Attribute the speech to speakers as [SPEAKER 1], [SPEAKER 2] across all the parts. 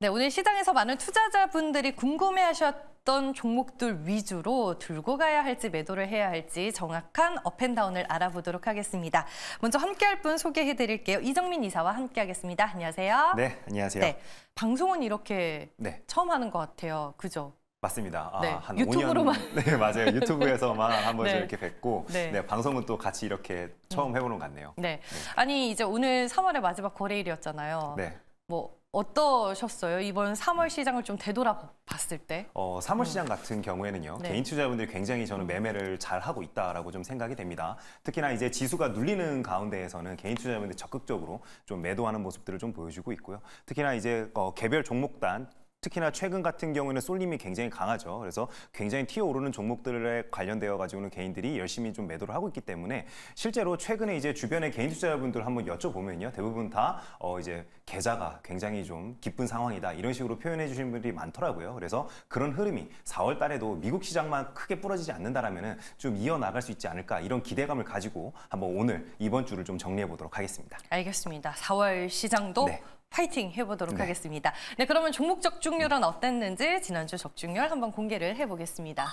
[SPEAKER 1] 네, 오늘 시장에서 많은 투자자분들이 궁금해하셨던 종목들 위주로 들고 가야 할지 매도를 해야 할지 정확한 업앤다운을 알아보도록 하겠습니다. 먼저 함께할 분 소개해드릴게요. 이정민 이사와 함께하겠습니다. 안녕하세요.
[SPEAKER 2] 네, 안녕하세요. 네,
[SPEAKER 1] 방송은 이렇게 네. 처음 하는 것 같아요. 그죠?
[SPEAKER 2] 맞습니다. 아, 네, 한 유튜브로만. 5년. 네, 맞아요. 유튜브에서만 한 번씩 네. 이렇게 뵙고, 네. 네. 방송은 또 같이 이렇게 처음 음. 해보는 것 같네요.
[SPEAKER 1] 네. 네. 아니, 이제 오늘 3월의 마지막 거래일이었잖아요. 네. 뭐, 어떠셨어요? 이번 3월 시장을 좀 되돌아봤을 때?
[SPEAKER 2] 어, 3월 시장 같은 경우에는요. 네. 개인 투자자분들이 굉장히 저는 매매를 잘 하고 있다라고 좀 생각이 됩니다. 특히나 이제 지수가 눌리는 가운데에서는 개인 투자자분들이 적극적으로 좀 매도하는 모습들을 좀 보여주고 있고요. 특히나 이제 어, 개별 종목단 특히나 최근 같은 경우에는 쏠림이 굉장히 강하죠. 그래서 굉장히 튀어 오르는 종목들에 관련되어 가지고는 개인들이 열심히 좀 매도를 하고 있기 때문에 실제로 최근에 이제 주변의 개인 투자자분들 한번 여쭤보면요. 대부분 다 어 이제 계좌가 굉장히 좀 기쁜 상황이다. 이런 식으로 표현해 주신 분들이 많더라고요. 그래서 그런 흐름이 4월 달에도 미국 시장만 크게 부러지지 않는다라면은 좀 이어 나갈 수 있지 않을까 이런 기대감을 가지고 한번 오늘 이번 주를 좀 정리해 보도록 하겠습니다.
[SPEAKER 1] 알겠습니다. 4월 시장도 네. 파이팅 해보도록 네. 하겠습니다. 네, 그러면 종목 적중률은 어땠는지 지난주 적중률 한번 공개를 해보겠습니다.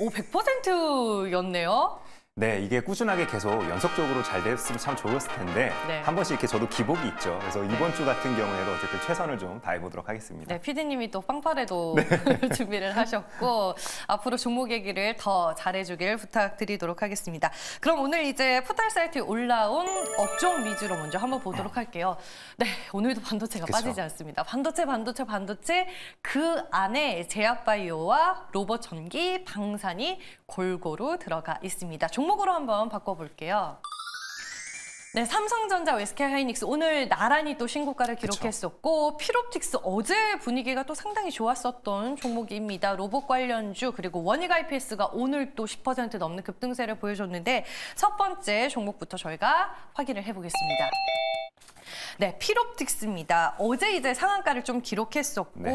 [SPEAKER 1] 오, 100%였네요.
[SPEAKER 2] 네, 이게 꾸준하게 계속 연속적으로 잘 됐으면 참 좋았을 텐데 네. 한 번씩 이렇게 저도 기복이 있죠. 그래서 이번 네. 주 같은 경우에도 어쨌든 최선을 좀 다해보도록 하겠습니다.
[SPEAKER 1] 네, 피디님이 또 빵파레도 네. 준비를 하셨고 앞으로 종목 얘기를 더 잘해주길 부탁드리도록 하겠습니다. 그럼 오늘 이제 포털 사이트에 올라온 업종 위주로 먼저 한번 보도록 할게요. 네, 오늘도 반도체가 그쵸. 빠지지 않습니다. 반도체, 반도체, 반도체 그 안에 제약바이오와 로봇 전기, 방산이 골고루 들어가 있습니다. 종목 종목으로 한번 바꿔볼게요. 네, 삼성전자, SK 하이닉스 오늘 나란히 또 신고가를 기록했었고 피롭틱스 어제 분위기가 또 상당히 좋았었던 종목입니다. 로봇 관련주 그리고 원익 IPS가 오늘 또 10% 넘는 급등세를 보여줬는데 첫 번째 종목부터 저희가 확인을 해보겠습니다. 네, 피롭틱스입니다. 어제 이제 상한가를 좀 기록했었고 네.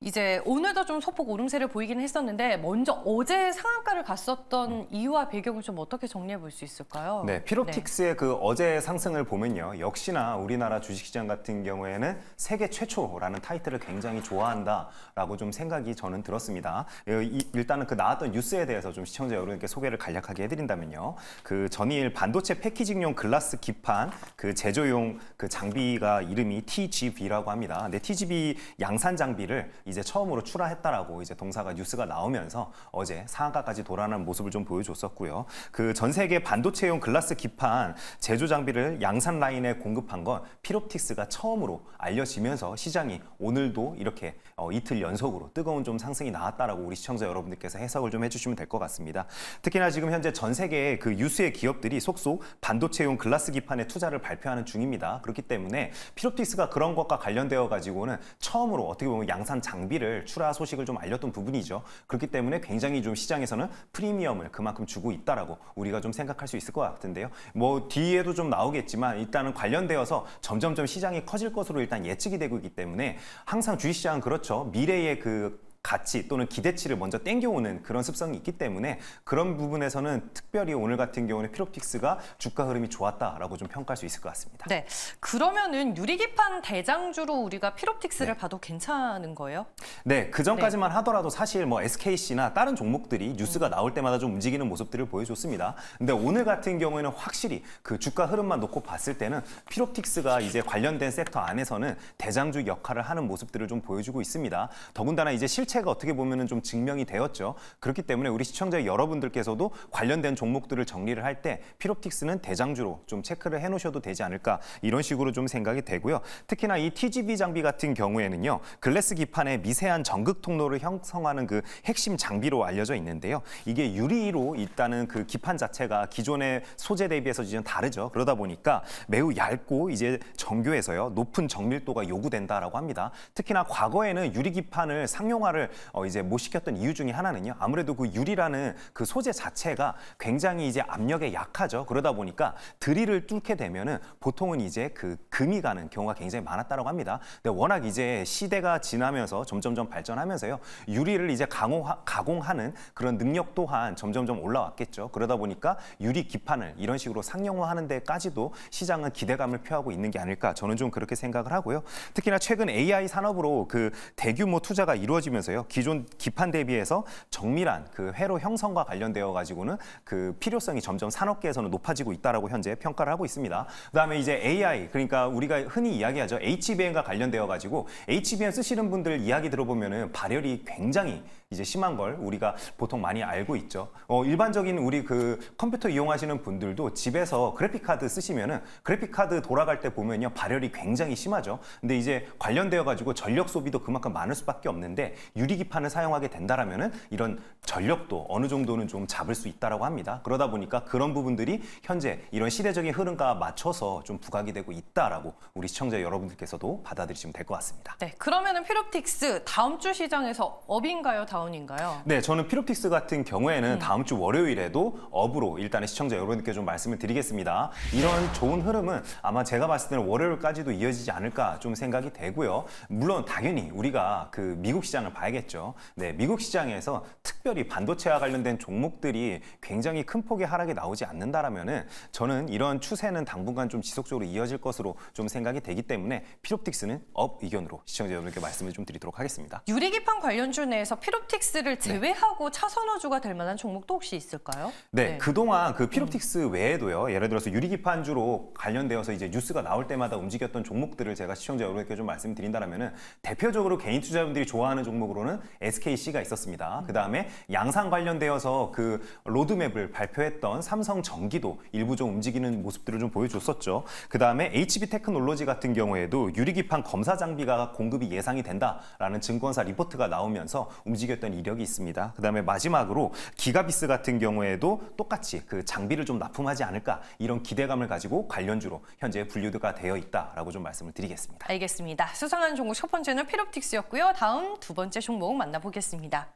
[SPEAKER 1] 이제 오늘도 좀 소폭 오름세를 보이긴 했었는데 먼저 어제 상한가를 갔었던 음. 이유와 배경을 좀 어떻게 정리해 볼 수 있을까요? 네, 피로틱스의
[SPEAKER 2] 네. 그 어제 상승을 보면요. 역시나 우리나라 주식시장 같은 경우에는 세계 최초라는 타이틀을 굉장히 좋아한다라고 좀 생각이 저는 들었습니다. 어, 일단은 그 나왔던 뉴스에 대해서 좀 시청자 여러분께 소개를 간략하게 해드린다면요. 그 전일 반도체 패키징용 글라스 기판 그 제조용 그 장비가 이름이 TGB라고 합니다. 근데 TGB 양산 장비를 이제 처음으로 출하했다라고 이제 동사가 뉴스가 나오면서 어제 상한가까지 돌아가는 모습을 좀 보여줬었고요. 그 전 세계 반도체용 글라스 기판 제조 장비를 양산 라인에 공급한 건 피롭틱스가 처음으로 알려지면서 시장이 오늘도 이렇게 어, 이틀 연속으로 뜨거운 좀 상승이 나왔다라고 우리 시청자 여러분들께서 해석을 좀 해주시면 될 것 같습니다. 특히나 지금 현재 전 세계의 그 유수의 기업들이 속속 반도체용 글라스 기판에 투자를 발표하는 중입니다. 그렇기 때문에 피롭틱스가 그런 것과 관련되어 가지고는 처음으로 어떻게 보면 양산 장 장비를 출하 소식을 좀 알렸던 부분이죠. 그렇기 때문에 굉장히 좀 시장에서는 프리미엄을 그만큼 주고 있다라고 우리가 좀 생각할 수 있을 것 같은데요. 뭐 뒤에도 좀 나오겠지만 일단은 관련되어서 점점점 시장이 커질 것으로 일단 예측이 되고 있기 때문에 항상 주식시장은 그렇죠. 미래의 그 가치 또는 기대치를 먼저 땡겨오는 그런 습성이 있기 때문에 그런 부분에서는 특별히 오늘 같은 경우는 피로픽스가 주가 흐름이 좋았다라고 좀 평가할 수 있을 것 같습니다.
[SPEAKER 1] 네, 그러면은 유리기판 대장주로 우리가 피로픽스를 네. 봐도 괜찮은 거예요?
[SPEAKER 2] 네, 그 전까지만 네. 하더라도 사실 뭐 SKC나 다른 종목들이 뉴스가 음. 나올 때마다 좀 움직이는 모습들을 보여줬습니다. 근데 오늘 같은 경우에는 확실히 그 주가 흐름만 놓고 봤을 때는 피로틱스가 이제 관련된 섹터 안에서는 대장주 역할을 하는 모습들을 좀 보여주고 있습니다. 더군다나 이제 실체 실체가 어떻게 보면 좀 증명이 되었죠. 그렇기 때문에 우리 시청자 여러분들께서도 관련된 종목들을 정리를 할 때 피롭틱스는 대장주로 좀 체크를 해놓으셔도 되지 않을까 이런 식으로 좀 생각이 되고요. 특히나 이 TGV 장비 같은 경우에는요. 글래스 기판에 미세한 전극 통로를 형성하는 그 핵심 장비로 알려져 있는데요. 이게 유리로 있다는 그 기판 자체가 기존의 소재 대비해서 지 다르죠. 그러다 보니까 매우 얇고 이제 정교해서요. 높은 정밀도가 요구된다라고 합니다. 특히나 과거에는 유리 기판을 상용화를 참여를 어, 이제 못 시켰던 이유 중에 하나는요. 아무래도 그 유리라는 그 소재 자체가 굉장히 이제 압력에 약하죠. 그러다 보니까 드릴을 뚫게 되면은 보통은 이제 그 금이 가는 경우가 굉장히 많았다고 합니다. 근데 워낙 이제 시대가 지나면서 점점점 발전하면서요. 유리를 이제 강호 가공하는 그런 능력 또한 점점점 올라왔겠죠. 그러다 보니까 유리 기판을 이런 식으로 상용화하는 데까지도 시장은 기대감을 표하고 있는 게 아닐까 저는 좀 그렇게 생각을 하고요. 특히나 최근 AI 산업으로 그 대규모 투자가 이루어지면서 하면요 기존 기판 대비해서 정밀한 그 회로 형성과 관련되어 가지고는 그 필요성이 점점 산업계에서는 높아지고 있다라고 현재 평가를 하고 있습니다. 그다음에 이제 AI 그러니까 우리가 흔히 이야기하죠. HBM과 관련되어 가지고 HBM 쓰시는 분들 이야기 들어보면은 발열이 굉장히 이제 심한 걸 우리가 보통 많이 알고 있죠. 어, 일반적인 우리 그 컴퓨터 이용하시는 분들도 집에서 그래픽카드 쓰시면은 그래픽카드 돌아갈 때 보면요. 발열이 굉장히 심하죠. 근데 이제 관련되어 가지고 전력 소비도 그만큼 많을 수밖에 없는데 유리기판을 사용하게 된다라면은 이런 전력도 어느 정도는 좀 잡을 수 있다라고 합니다. 그러다 보니까 그런 부분들이 현재 이런 시대적인 흐름과 맞춰서 좀 부각이 되고 있다라고 우리 시청자 여러분들께서도 받아들이시면 될 것 같습니다.
[SPEAKER 1] 네, 그러면은 피롭틱스 다음 주 시장에서 업인가요, 다운인가요?
[SPEAKER 2] 네, 저는 피롭틱스 같은 경우에는 음. 다음 주 월요일에도 업으로 일단은 시청자 여러분께 좀 말씀을 드리겠습니다. 이런 좋은 흐름은 아마 제가 봤을 때는 월요일까지도 이어지지 않을까 좀 생각이 되고요. 물론 당연히 우리가 그 미국 시장을 봐야겠죠. 네, 미국 시장에서 특별히 특별히 반도체와 관련된 종목들이 굉장히 큰 폭의 하락이 나오지 않는다라면은 저는 이런 추세는 당분간 좀 지속적으로 이어질 것으로 좀 생각이 되기 때문에 피롭틱스는 업 의견으로 시청자 여러분께 말씀을 좀 드리도록 하겠습니다.
[SPEAKER 1] 유리기판 관련주 내에서 피롭틱스를 네. 제외하고 네. 차선호주가 될 만한 종목도 혹시 있을까요?
[SPEAKER 2] 네, 네. 그동안 그 음. 피롭틱스 외에도요. 예를 들어서 유리기판주로 관련되어서 이제 뉴스가 나올 때마다 움직였던 종목들을 제가 시청자 여러분께 좀 말씀드린다면은 대표적으로 개인 투자자분들이 좋아하는 종목으로는 SKC가 있었습니다. 음. 그 다음에 양산 관련되어서 그 로드맵을 발표했던 삼성 전기도 일부 좀 움직이는 모습들을 좀 보여줬었죠. 그다음에 HB 테크놀로지 같은 경우에도 유리기판 검사 장비가 공급이 예상이 된다라는 증권사 리포트가 나오면서 움직였던 이력이 있습니다. 그다음에 마지막으로 기가비스 같은 경우에도 똑같이 그 장비를 좀 납품하지 않을까 이런 기대감을 가지고 관련주로 현재 분류가 되어 있다라고 좀 말씀을 드리겠습니다.
[SPEAKER 1] 알겠습니다. 수상한 종목 첫 번째는 피롭틱스였고요. 다음 두 번째 종목 만나보겠습니다.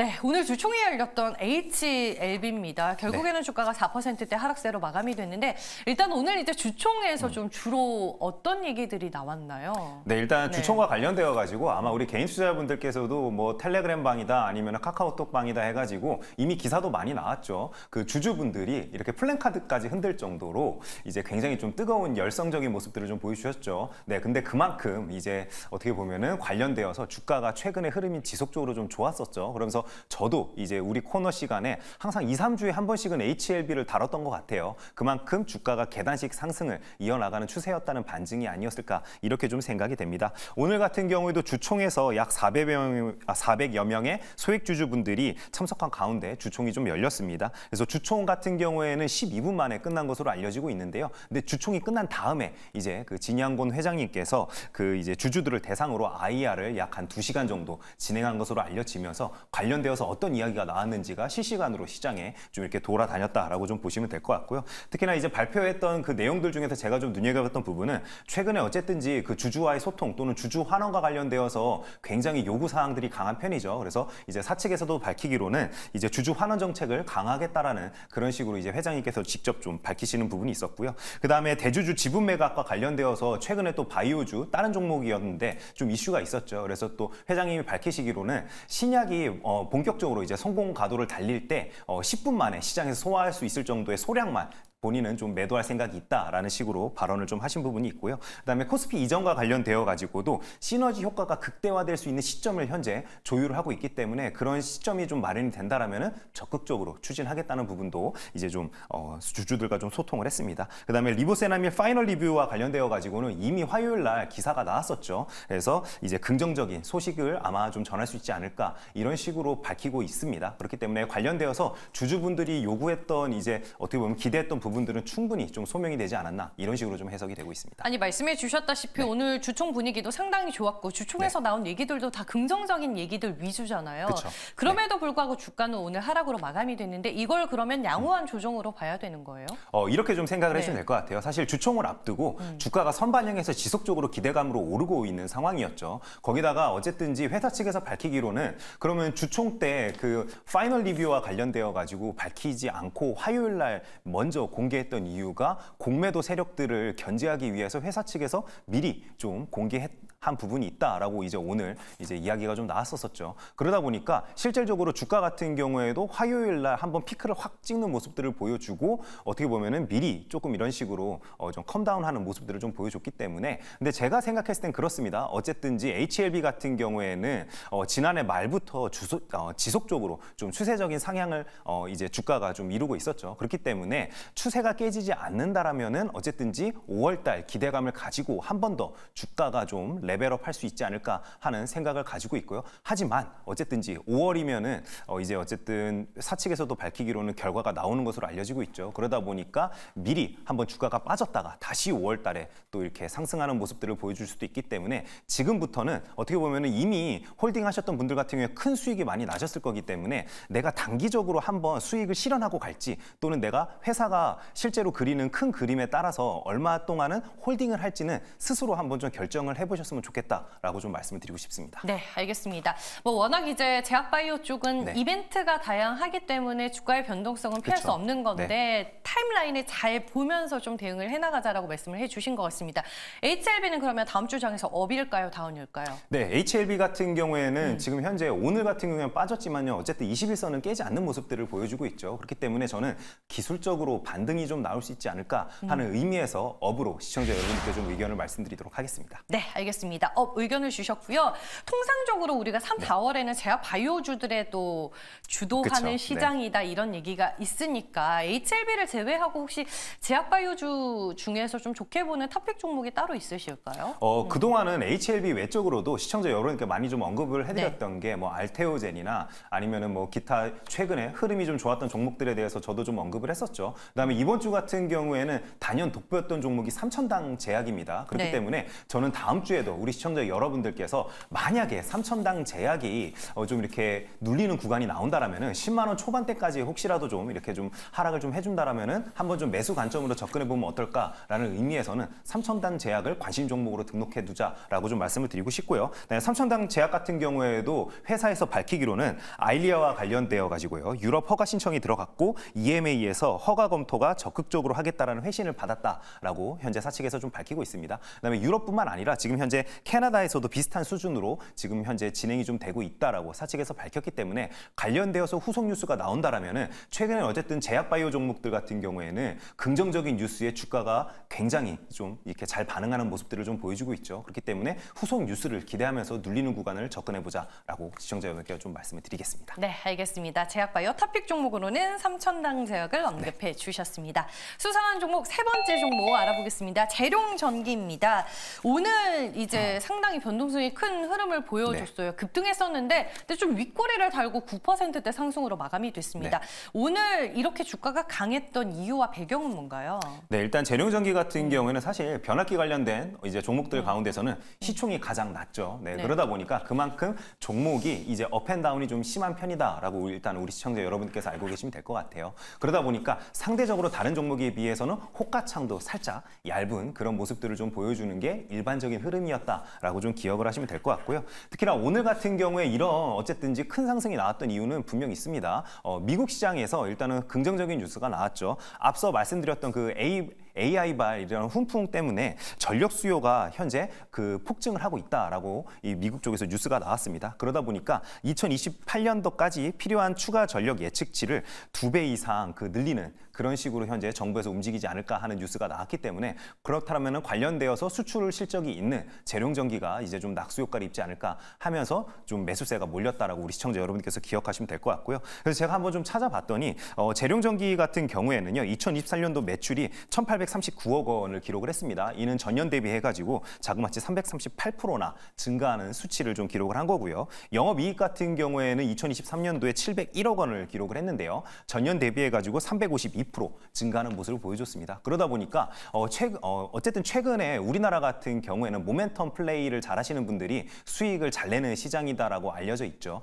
[SPEAKER 1] 네, 오늘 주총이 열렸던 HLB입니다. 네. 결국에는 네. 주가가 4%대 하락세로 마감이 됐는데 일단 오늘 이제 주총에서 음. 좀 주로 어떤 얘기들이 나왔나요?
[SPEAKER 2] 네, 일단 주총과 네. 관련되어 가지고 아마 우리 개인 투자자분들께서도 뭐 텔레그램 방이다 아니면 카카오톡 방이다 해 가지고 이미 기사도 많이 나왔죠. 그 주주분들이 이렇게 플랜카드까지 흔들 정도로 이제 굉장히 좀 뜨거운 열성적인 모습들을 좀 보여주셨죠. 네, 근데 그만큼 이제 어떻게 보면은 관련되어서 주가가 최근에 흐름이 지속적으로 좀 좋았었죠. 그러면서 저도 이제 우리 코너 시간에 항상 2, 3주에 한 번씩은 HLB를 다뤘던 것 같아요. 그만큼 주가가 계단식 상승을 이어나가는 추세였다는 반증이 아니었을까 이렇게 좀 생각이 됩니다. 오늘 같은 경우에도 주총에서 약 400여, 400여 아, 명의 소액 주주분들이 참석한 가운데 주총이 좀 열렸습니다. 그래서 주총 같은 경우에는 12분 만에 끝난 것으로 알려지고 있는데요. 근데 주총이 끝난 다음에 이제 그 진양곤 회장님께서 그 이제 주주들을 대상으로 IR을 약 한2시간 정도 진행한 것으로 알려지면서 관련 관련되어서 어떤 이야기가 나왔는지가 실시간으로 시장에 좀 이렇게 돌아다녔다라고 좀 보시면 될 것 같고요. 특히나 이제 발표했던 그 내용들 중에서 제가 좀 눈여겨봤던 부분은 최근에 어쨌든지 그 주주와의 소통 또는 주주 환원과 관련되어서 굉장히 요구 사항들이 강한 편이죠. 그래서 이제 사측에서도 밝히기로는 이제 주주 환원 정책을 강화하겠다라는 그런 식으로 이제 회장님께서 직접 좀 밝히시는 부분이 있었고요. 그다음에 대주주 지분 매각과 관련되어서 최근에 또 바이오주 다른 종목이었는데 좀 이슈가 있었죠. 그래서 또 회장님이 밝히시기로는 신약이 어, 어, 본격적으로 이제 성공 가도를 달릴 때 10분 어, 만에 시장에서 소화할 수 있을 정도의 소량만 본인은 좀 매도할 생각이 있다라는 식으로 발언을 좀 하신 부분이 있고요. 그다음에 코스피 이전과 관련되어 가지고도 시너지 효과가 극대화될 수 있는 시점을 현재 조율을 하고 있기 때문에 그런 시점이 좀 마련이 된다라면은 적극적으로 추진하겠다는 부분도 이제 좀 어, 주주들과 좀 소통을 했습니다. 그다음에 리보세나밀 파이널 리뷰와 관련되어 가지고는 이미 화요일 날 기사가 나왔었죠. 그래서 이제 긍정적인 소식을 아마 좀 전할 수 있지 않을까 이런 식으로 밝히고 있습니다. 그렇기 때문에 관련되어서 주주분들이 요구했던 이제 어떻게 보면 기대했던 부분 부분들은 충분히 좀 소명이 되지 않았나 이런 식으로 좀 해석이 되고 있습니다.
[SPEAKER 1] 아니 말씀해 주셨다시피 네. 오늘 주총 분위기도 상당히 좋았고 주총에서 네. 나온 얘기들도 다 긍정적인 얘기들 위주잖아요. 그쵸. 그럼에도 네. 불구하고 주가는 오늘 하락으로 마감이 됐는데 이걸 그러면 양호한 음. 조정으로 봐야 되는
[SPEAKER 2] 거예요? 어, 이렇게 좀 생각을 네. 해주면 될 것 같아요. 사실 주총을 앞두고 음. 주가가 선반영해서 지속적으로 기대감으로 오르고 있는 상황이었죠. 거기다가 어쨌든지 회사 측에서 밝히기로는 그러면 주총 때 그 파이널 리뷰와 관련되어 가지고 밝히지 않고 화요일 날 먼저 공 공개했던 이유가 공매도 세력들을 견제하기 위해서 회사 측에서 미리 좀 공개했 한 부분이 있다라고 이제 오늘 이제 이야기가 좀 나왔었었죠. 그러다 보니까 실질적으로 주가 같은 경우에도 화요일 날 한번 피크를 확 찍는 모습들을 보여주고 어떻게 보면은 미리 조금 이런 식으로 어, 좀 컴다운하는 모습들을 좀 보여줬기 때문에 근데 제가 생각했을 땐 그렇습니다. 어쨌든지 HLB 같은 경우에는 어, 지난해 말부터 주소, 어, 지속적으로 좀 추세적인 상향을 어, 이제 주가가 좀 이루고 있었죠. 그렇기 때문에 추세가 깨지지 않는다라면은 어쨌든지 5월달 기대감을 가지고 한 번 더 주가가 좀 레벨업 할 수 있지 않을까 하는 생각을 가지고 있고요. 하지만 어쨌든지 5월이면은 어 이제 어쨌든 사측에서도 밝히기로는 결과가 나오는 것으로 알려지고 있죠. 그러다 보니까 미리 한번 주가가 빠졌다가 다시 5월 달에 또 이렇게 상승하는 모습들을 보여줄 수도 있기 때문에 지금부터는 어떻게 보면 은 이미 홀딩 하셨던 분들 같은 경우에 큰 수익이 많이 나셨을 거기 때문에 내가 단기적으로 한번 수익을 실현하고 갈지 또는 내가 회사가 실제로 그리는 큰 그림에 따라서 얼마 동안은 홀딩을 할지는 스스로 한번 좀 결정을 해보셨으면 해줬으면 좋겠다라고 좀 말씀을 드리고 싶습니다.
[SPEAKER 1] 네, 알겠습니다. 뭐 워낙 이제 제약바이오 쪽은 네. 이벤트가 다양하기 때문에 주가의 변동성은 피할 그쵸. 수 그렇죠. 없는 건데 네. 타임라인을 잘 보면서 좀 대응을 해나가자라고 말씀을 해주신 것 같습니다. HLB는 그러면 다음 주 장에서 업일까요, 다운일까요?
[SPEAKER 2] 네, HLB 같은 경우에는 음. 지금 현재 오늘 같은 경우에는 빠졌지만요. 어쨌든 21선은 깨지 않는 모습들을 보여주고 있죠. 그렇기 때문에 저는 기술적으로 반등이 좀 나올 수 있지 않을까 하는 음. 의미에서 업으로 시청자 여러분께 좀 의견을 말씀드리도록 하겠습니다.
[SPEAKER 1] 네, 알겠습니다. 있습니다. 업 의견을 주셨고요. 통상적으로 우리가 3, 4월에는 제약 바이오주들의 또 주도하는 그쵸, 네. 시장이다 네. 이런 얘기가 있으니까 HLB를 제외하고 혹시 제약 바이오주 중에서 좀 좋게 보는 탑픽 종목이 따로 있으실까요?
[SPEAKER 2] 어, 음. 그동안은 HLB 외적으로도 시청자 여러분께 많이 좀 언급을 해드렸던 네. 게뭐 알테오젠이나 아니면은 뭐 기타 최근에 흐름이 좀 좋았던 종목들에 대해서 저도 좀 언급을 했었죠. 그다음에 이번 주 같은 경우에는 단연 독보였던 종목이 3천당 제약입니다. 그렇기 네. 때문에 저는 다음 주에도 우리 시청자 여러분들께서 만약에 삼천당 제약이 어, 좀 이렇게 눌리는 구간이 나온다라면 10만 원 초반대까지 혹시라도 좀 이렇게 좀 하락을 좀해준다라면 한번 좀 매수 관점으로 접근해 보면 어떨까라는 의미에서는 삼천당 제약을 관심 종목으로 등록해 두자라고 좀 말씀을 드리고 싶고요. 네, 삼천당 제약 같은 경우에도 회사에서 밝히기로는 아일리아와 관련되어 가지고요 유럽 허가 신청이 들어갔고 EMA에서 허가 검토가 적극적으로 하겠다라는 회신을 받았다라고 현재 사측에서 좀 밝히고 있습니다. 그다음에 유럽뿐만 아니라 지금 현재 캐나다에서도 비슷한 수준으로 지금 현재 진행이 좀 되고 있다라고 사측에서 밝혔기 때문에 관련되어서 후속 뉴스가 나온다라면은 최근에 어쨌든 제약바이오 종목들 같은 경우에는 긍정적인 뉴스에 주가가 굉장히 좀 이렇게 잘 반응하는 모습들을 좀 보여주고 있죠. 그렇기 때문에 후속 뉴스를 기대하면서 눌리는 구간을 접근해 보자라고 시청자 여러분께 좀 말씀을 드리겠습니다.
[SPEAKER 1] 네, 알겠습니다. 제약바이오 탑픽 종목으로는 3천당 제약을 언급해 네. 주셨습니다. 수상한 종목 세 번째 종목 알아보겠습니다. 재룡 전기입니다. 오늘 이제 네, 상당히 변동성이 큰 흐름을 보여줬어요. 네. 급등했었는데 근데 좀 윗꼬리를 달고 9%대 상승으로 마감이 됐습니다. 네. 오늘 이렇게 주가가 강했던 이유와 배경은 뭔가요?
[SPEAKER 2] 네, 일단 재룡전기 같은 경우에는 사실 변압기 관련된 이제 종목들 음. 가운데서는 음. 시총이 가장 낮죠. 네, 네, 그러다 보니까 그만큼 종목이 이제 업앤다운이 좀 심한 편이다라고 일단 우리 시청자 여러분께서 알고 계시면 될 것 같아요. 그러다 보니까 상대적으로 다른 종목에 비해서는 호가창도 살짝 얇은 그런 모습들을 좀 보여주는 게 일반적인 흐름이었다. 올랐다라고 좀 기억을 하시면 될 것 같고요. 특히나 오늘 같은 경우에 이런 어쨌든지 큰 상승이 나왔던 이유는 분명 있습니다. 어, 미국 시장에서 일단은 긍정적인 뉴스가 나왔죠. 앞서 말씀드렸던 그 A AI 발 이런 훈풍 때문에 전력 수요가 현재 그 폭증을 하고 있다라고 이 미국 쪽에서 뉴스가 나왔습니다. 그러다 보니까 2028년도까지 필요한 추가 전력 예측치를 두 배 이상 그 늘리는 그런 식으로 현재 정부에서 움직이지 않을까 하는 뉴스가 나왔기 때문에 그렇다면 관련되어서 수출 실적이 있는 재룡전기가 이제 좀 낙수 효과를 입지 않을까 하면서 좀 매수세가 몰렸다라고 우리 시청자 여러분께서 기억하시면 될 것 같고요. 그래서 제가 한번 좀 찾아봤더니 어, 재룡전기 같은 경우에는요. 2 0 2 3년도 매출이 1,800 1,839억 원을 기록을 했습니다. 이는 전년 대비해가지고 자그마치 338%나 증가하는 수치를 좀 기록을 한 거고요. 영업이익 같은 경우에는 2023년도에 701억 원을 기록을 했는데요. 전년 대비해가지고 352% 증가하는 모습을 보여줬습니다. 그러다 보니까 어, 최, 어, 어쨌든 최근에 우리나라 같은 경우에는 모멘텀 플레이를 잘하시는 분들이 수익을 잘 내는 시장이다라고 알려져 있죠.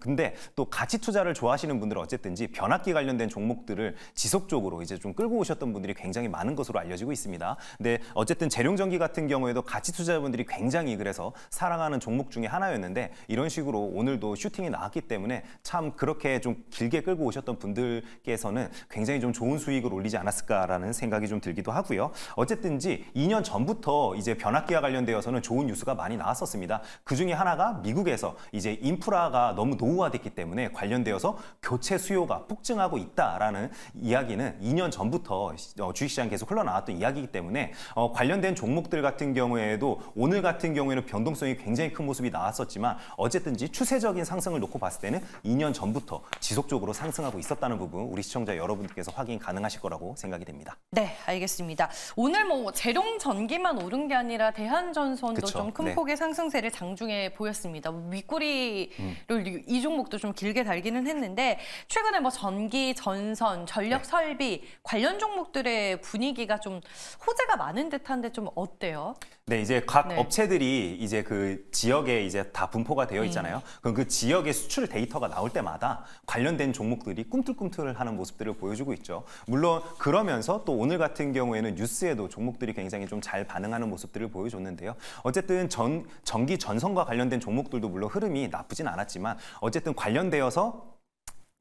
[SPEAKER 2] 근데 또 가치 투자를 좋아하시는 분들은 어쨌든지 변압기 관련된 종목들을 지속적으로 이제 좀 끌고 오셨던 분들이 굉장히 많은 것으로 알려지고 있습니다. 근데 어쨌든 재룡전기 같은 경우에도 가치 투자자분들이 굉장히 그래서 사랑하는 종목 중에 하나였는데 이런 식으로 오늘도 슈팅이 나왔기 때문에 참 그렇게 좀 길게 끌고 오셨던 분들께서는 굉장히 좀 좋은 수익을 올리지 않았을까라는 생각이 좀 들기도 하고요. 어쨌든지 2년 전부터 이제 변압기와 관련되어서는 좋은 뉴스가 많이 나왔었습니다. 그중에 하나가 미국에서 이제 인프라가 너무 노후화됐기 때문에 관련되어서 교체 수요가 폭증하고 있다라는 이야기는 2년 전부터 어, 주식시장 계속 흘러나왔던 이야기이기 때문에 어, 관련된 종목들 같은 경우에도 오늘 같은 경우에는 변동성이 굉장히 큰 모습이 나왔었지만 어쨌든지 추세적인 상승을 놓고 봤을 때는 2년 전부터 지속적으로 상승하고 있었다는 부분 우리 시청자 여러분께서 확인 가능하실 거라고 생각이 됩니다.
[SPEAKER 1] 네, 알겠습니다. 오늘 뭐 재룡 전기만 오른 게 아니라 대한전선도 좀큰 네. 폭의 상승세를 장중에 보였습니다. 뭐 윗꼬리를 음. 이 종목도 좀 길게 달기는 했는데 최근에 뭐 전기, 전선, 전력 네. 설비 관련 종목들의 분위기 분위기가 좀 호재가 많은 듯한데 좀 어때요?
[SPEAKER 2] 네, 이제 각 네. 업체들이 이제 그 지역에 이제 다 분포가 되어 있잖아요. 음. 그럼 그 지역의 수출 데이터가 나올 때마다 관련된 종목들이 꿈틀꿈틀하는 모습들을 보여주고 있죠. 물론 그러면서 또 오늘 같은 경우에는 뉴스에도 종목들이 굉장히 좀 잘 반응하는 모습들을 보여줬는데요. 어쨌든 전 전기 전선과 관련된 종목들도 물론 흐름이 나쁘진 않았지만 어쨌든 관련되어서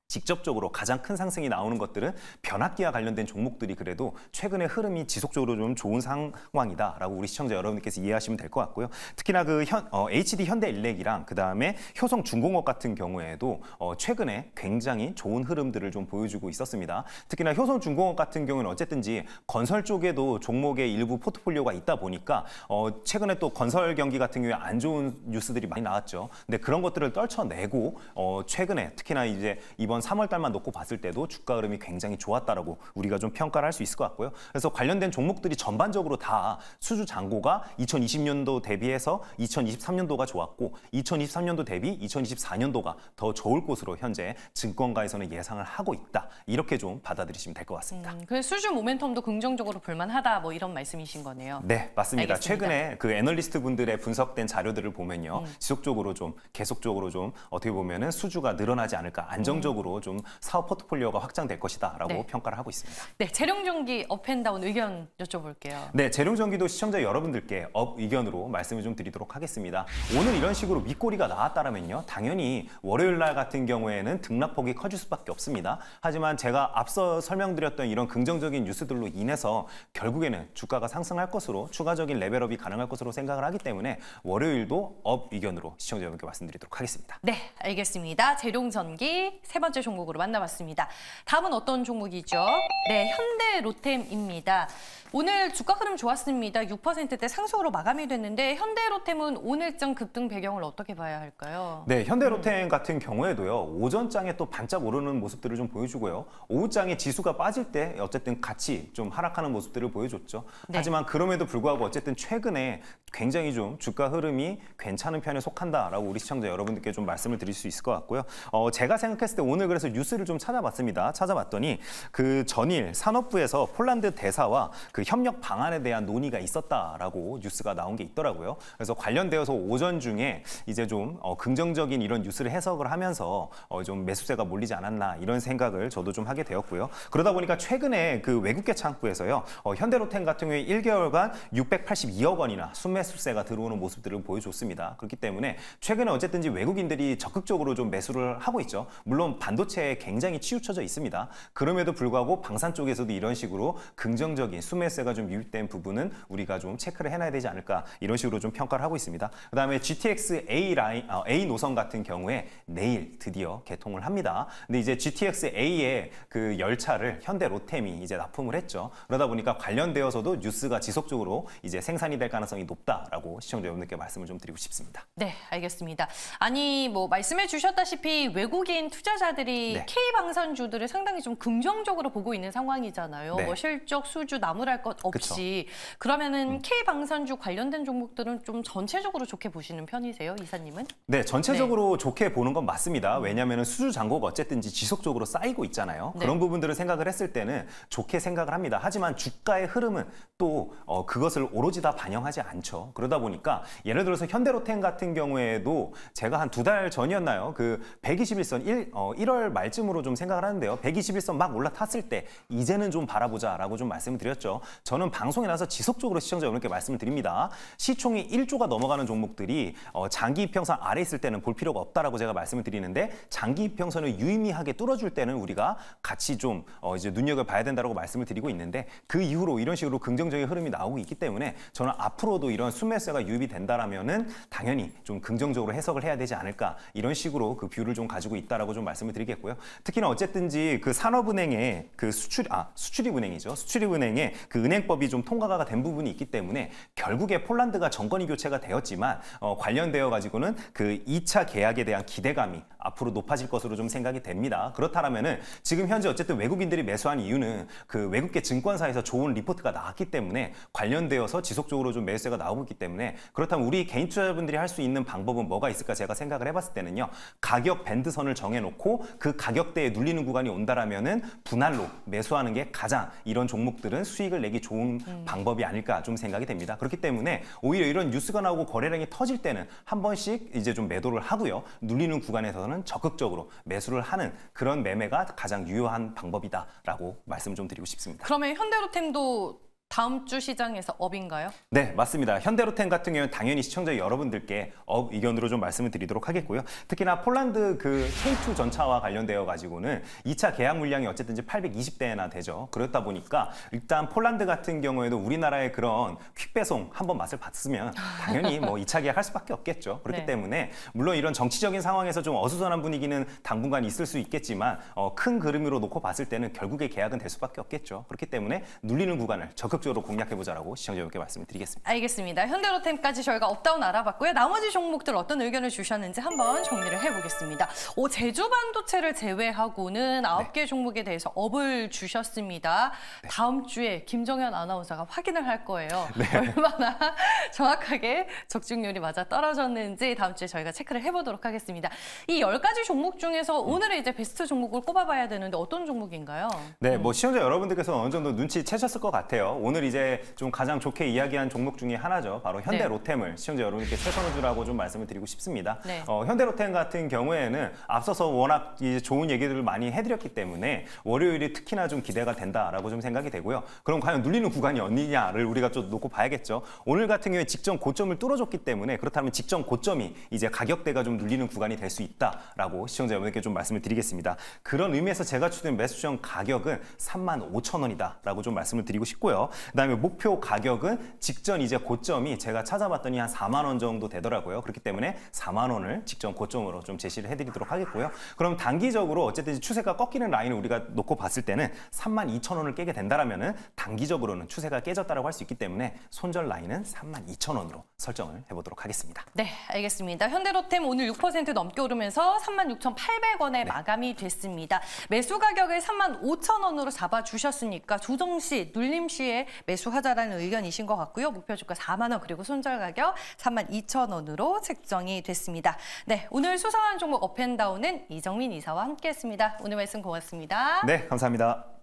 [SPEAKER 2] 직접적으로 가장 큰 상승이 나오는 것들은 변압기와 관련된 종목들이 그래도 최근의 흐름이 지속적으로 좀 좋은 상황이다라고 우리 시청자 여러분께서 이해하시면 될 것 같고요. 특히나 그 현, 어, HD 현대일렉이랑 그다음에 효성 중공업 같은 경우에도 어, 최근에 굉장히 좋은 흐름들을 좀 보여주고 있었습니다. 특히나 효성 중공업 같은 경우는 어쨌든지 건설 쪽에도 종목의 일부 포트폴리오가 있다 보니까 어, 최근에 또 건설 경기 같은 경우에 안 좋은 뉴스들이 많이 나왔죠. 근데 그런 것들을 떨쳐내고 어, 최근에 특히나 이제 이번 이번 3월 달만 놓고 봤을 때도 주가 흐름이 굉장히 좋았다라고 우리가 좀 평가를 할 수 있을 것 같고요. 그래서 관련된 종목들이 전반적으로 다 수주 잔고가 2020년도 대비해서 2023년도가 좋았고 2023년도 대비 2024년도가 더 좋을 것으로 현재 증권가에서는 예상을 하고 있다. 이렇게 좀 받아들이시면 될 것 같습니다. 음,
[SPEAKER 1] 그 수주 모멘텀도 긍정적으로 볼만하다 뭐 이런 말씀이신 거네요. 네, 맞습니다. 알겠습니다. 최근에
[SPEAKER 2] 그 애널리스트 분들의 분석된 자료들을 보면요. 음. 지속적으로 좀 계속적으로 좀 어떻게 보면은 수주가 늘어나지 않을까 안정적으로 음. 방향으로 좀 사업 포트폴리오가 확장될 것이다라고 네. 평가를 하고 있습니다.
[SPEAKER 1] 네, 재룡전기 업앤다운 의견 여쭤볼게요.
[SPEAKER 2] 네, 재룡전기도 시청자 여러분들께 업 의견으로 말씀을 좀 드리도록 하겠습니다. 오늘 이런 식으로 밑꼬리가 나왔다라면요. 당연히 월요일 날 같은 경우에는 등락폭이 커질 수밖에 없습니다. 하지만 제가 앞서 설명드렸던 이런 긍정적인 뉴스들로 인해서 결국에는 주가가 상승할 것으로 추가적인 레벨업이 가능할 것으로 생각을 하기 때문에 월요일도 업 의견으로 시청자 여러분께 말씀드리도록 하겠습니다.
[SPEAKER 1] 네, 알겠습니다. 재룡전기 세 번째 번째 종목으로 만나봤습니다. 다음은 어떤 종목이죠? 네, 현대 로템입니다. 오늘 주가 흐름 좋았습니다. 6%대 상승으로 마감이 됐는데 현대로템은 오늘장 급등 배경을 어떻게 봐야 할까요?
[SPEAKER 2] 네, 현대로템 음. 같은 경우에도요. 오전장에 또 반짝 오르는 모습들을 좀 보여주고요. 오후장에 지수가 빠질 때 어쨌든 같이 좀 하락하는 모습들을 보여줬죠. 네. 하지만 그럼에도 불구하고 어쨌든 최근에 굉장히 좀 주가 흐름이 괜찮은 편에 속한다라고 우리 시청자 여러분들께 좀 말씀을 드릴 수 있을 것 같고요. 어, 제가 생각했을 때 오늘 그래서 뉴스를 좀 찾아봤습니다. 찾아봤더니 그 전일 산업부에서 폴란드 대사와 그 협력 방안에 대한 논의가 있었다라고 뉴스가 나온 게 있더라고요. 그래서 관련되어서 오전 중에 이제 좀 어, 긍정적인 이런 뉴스를 해석을 하면서 어, 좀 매수세가 몰리지 않았나 이런 생각을 저도 좀 하게 되었고요. 그러다 보니까 최근에 그 외국계 창구에서요. 어, 현대로템 같은 경우에 1개월간 682억 원이나 순매수세가 들어오는 모습들을 보여줬습니다. 그렇기 때문에 최근에 어쨌든지 외국인들이 적극적으로 좀 매수를 하고 있죠. 물론 반도체에 굉장히 치우쳐져 있습니다. 그럼에도 불구하고 방산 쪽에서도 이런 식으로 긍정적인 순매 OS가 좀 유입된 부분은 우리가 좀 체크를 해놔야 되지 않을까 이런 식으로 좀 평가를 하고 있습니다. 그다음에 GTX A 라인 아, A 노선 같은 경우에 내일 드디어 개통을 합니다. 근데 이제 GTX A의 그 열차를 현대 로템이 이제 납품을 했죠. 그러다 보니까 관련되어서도 뉴스가 지속적으로 이제 생산이 될 가능성이 높다라고 시청자 여러분들께 말씀을 좀 드리고 싶습니다.
[SPEAKER 1] 네, 알겠습니다. 아니 뭐 말씀해 주셨다시피 외국인 투자자들이 네. K 방산주들을 상당히 좀 긍정적으로 보고 있는 상황이잖아요. 네. 뭐 실적 수주 나무랄 특별할 것 없이 그쵸. 그러면은 음. K 방산주 관련된 종목들은 좀 전체적으로 좋게 보시는 편이세요, 이사님은?
[SPEAKER 2] 네, 전체적으로 네. 좋게 보는 건 맞습니다. 왜냐하면 수주 잔고가 어쨌든지 지속적으로 쌓이고 있잖아요. 네. 그런 부분들을 생각을 했을 때는 좋게 생각을 합니다. 하지만 주가의 흐름은 또 어, 그것을 오로지 다 반영하지 않죠. 그러다 보니까 예를 들어서 현대로템 같은 경우에도 제가 한 두 달 전이었나요? 그 121선 1, 어, 1월 말쯤으로 좀 생각을 하는데요. 121선 막 올라탔을 때 이제는 좀 바라보자라고 좀 말씀을 드렸죠. 저는 방송에 나서 지속적으로 시청자 여러분께 말씀을 드립니다. 시총이 1조가 넘어가는 종목들이 어, 장기 평선 아래 있을 때는 볼 필요가 없다라고 제가 말씀을 드리는데 장기 평선을 유의미하게 뚫어줄 때는 우리가 같이 좀 어, 이제 눈여겨봐야 된다고 말씀을 드리고 있는데 그 이후로 이런 식으로 긍정적인 흐름이 나오고 있기 때문에 저는 앞으로도 이런 순매세가 유입이 된다라면은 당연히 좀 긍정적으로 해석을 해야 되지 않을까 이런 식으로 그 뷰를 좀 가지고 있다라고 좀 말씀을 드리겠고요. 특히나 어쨌든지 그 산업은행의 그 수출 아 수출입은행이죠 수출입은행의 그그 은행법이 좀 통과가 된 부분이 있기 때문에 결국에 폴란드가 정권이 교체가 되었지만 어, 관련되어 가지고는 그 2차 계약에 대한 기대감이 앞으로 높아질 것으로 좀 생각이 됩니다. 그렇다면은 지금 현재 어쨌든 외국인들이 매수한 이유는 그 외국계 증권사에서 좋은 리포트가 나왔기 때문에 관련되어서 지속적으로 좀 매수세가 나오고 있기 때문에 그렇다면 우리 개인 투자자분들이 할 수 있는 방법은 뭐가 있을까 제가 생각을 해봤을 때는요. 가격 밴드선을 정해놓고 그 가격대에 눌리는 구간이 온다라면은 분할로 매수하는 게 가장 이런 종목들은 수익을 내기 좋은 음. 방법이 아닐까 좀 생각이 됩니다. 그렇기 때문에 오히려 이런 뉴스가 나오고 거래량이 터질 때는 한 번씩 이제 좀 매도를 하고요. 눌리는 구간에서는 적극적으로 매수를 하는 그런 매매가 가장 유효한 방법이다라고 말씀을 좀 드리고 싶습니다.
[SPEAKER 1] 그러면 현대로템도 다음 주 시장에서 업인가요?
[SPEAKER 2] 네, 맞습니다. 현대로템 같은 경우는 당연히 시청자 여러분들께 업 의견으로 좀 말씀을 드리도록 하겠고요. 특히나 폴란드 그 K2 전차와 관련되어 가지고는 2차 계약 물량이 어쨌든지 820대나 되죠. 그렇다 보니까 일단 폴란드 같은 경우에도 우리나라의 그런 퀵 배송 한번 맛을 봤으면 당연히 뭐 2차 계약할 수밖에 없겠죠. 그렇기 네. 때문에 물론 이런 정치적인 상황에서 좀 어수선한 분위기는 당분간 있을 수 있겠지만 어, 큰 그림으로 놓고 봤을 때는 결국에 계약은 될 수밖에 없겠죠. 그렇기 때문에 눌리는 구간을 적극 적극적으로 공략해보자라고 시청자 여러분께 말씀드리겠습니다.
[SPEAKER 1] 알겠습니다. 현대로템까지 저희가 업다운 알아봤고요. 나머지 종목들 어떤 의견을 주셨는지 한번 정리를 해보겠습니다. 오, 제주 반도체를 제외하고는 네. 아홉 개 네. 종목에 대해서 업을 주셨습니다. 네. 다음 주에 김정현 아나운서가 확인을 할 거예요. 네. 얼마나 정확하게 적중률이 맞아 떨어졌는지 다음 주에 저희가 체크를 해보도록 하겠습니다. 이 열가지 종목 중에서 음. 오늘의 이제 베스트 종목을 꼽아봐야 되는데 어떤 종목인가요?
[SPEAKER 2] 네, 뭐 음. 시청자 여러분들께서 어느 정도 눈치채셨을 것 같아요. 오늘 이제 좀 가장 좋게 이야기한 종목 중에 하나죠. 바로 현대 네. 로템을 시청자 여러분께 최선을주라고좀 말씀을 드리고 싶습니다. 네. 어, 현대 로템 같은 경우에는 앞서서 워낙 이제 좋은 얘기들을 많이 해드렸기 때문에 월요일이 특히나 좀 기대가 된다라고 좀 생각이 되고요. 그럼 과연 눌리는 구간이 어디냐를 우리가 좀 놓고 봐야겠죠. 오늘 같은 경우에 직전 고점을 뚫어줬기 때문에 그렇다면 직전 고점이 이제 가격대가 좀 눌리는 구간이 될 수 있다라고 시청자 여러분께 좀 말씀을 드리겠습니다. 그런 의미에서 제가 추진 매수형 가격은 3만 5천 원이다라고 좀 말씀을 드리고 싶고요. 그다음에 목표 가격은 직전 이제 고점이 제가 찾아봤더니 한 4만 원 정도 되더라고요. 그렇기 때문에 4만 원을 직전 고점으로 좀 제시를 해드리도록 하겠고요. 그럼 단기적으로 어쨌든 추세가 꺾이는 라인을 우리가 놓고 봤을 때는 3만 2천 원을 깨게 된다라면 단기적으로는 추세가 깨졌다라고 할 수 있기 때문에 손절 라인은 3만 2천 원으로 설정을 해보도록 하겠습니다.
[SPEAKER 1] 네, 알겠습니다. 현대로템 오늘 6% 넘게 오르면서 3만 6,800원에 천 네. 마감이 됐습니다. 매수 가격을 3만 5천 원으로 잡아주셨으니까 조정 시 눌림 시에 매수하자라는 의견이신 것 같고요. 목표 주가 4만 원 그리고 손절 가격 3만 2천 원으로 책정이 됐습니다. 네, 오늘 수상한 종목 업앤다운은 이정민 이사와 함께했습니다. 오늘 말씀 고맙습니다.
[SPEAKER 2] 네, 감사합니다.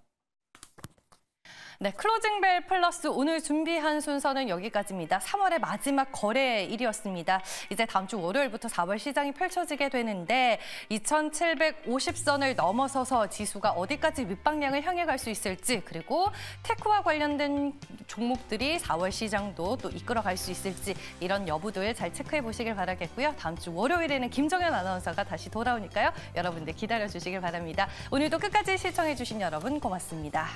[SPEAKER 1] 네, 클로징벨 플러스 오늘 준비한 순서는 여기까지입니다. 3월의 마지막 거래일이었습니다. 이제 다음 주 월요일부터 4월 시장이 펼쳐지게 되는데 2,750선을 넘어서서 지수가 어디까지 밑방향을 향해 갈 수 있을지 그리고 테크와 관련된 종목들이 4월 시장도 또 이끌어갈 수 있을지 이런 여부들 잘 체크해 보시길 바라겠고요. 다음 주 월요일에는 김정현 아나운서가 다시 돌아오니까요. 여러분들 기다려주시길 바랍니다. 오늘도 끝까지 시청해주신 여러분 고맙습니다.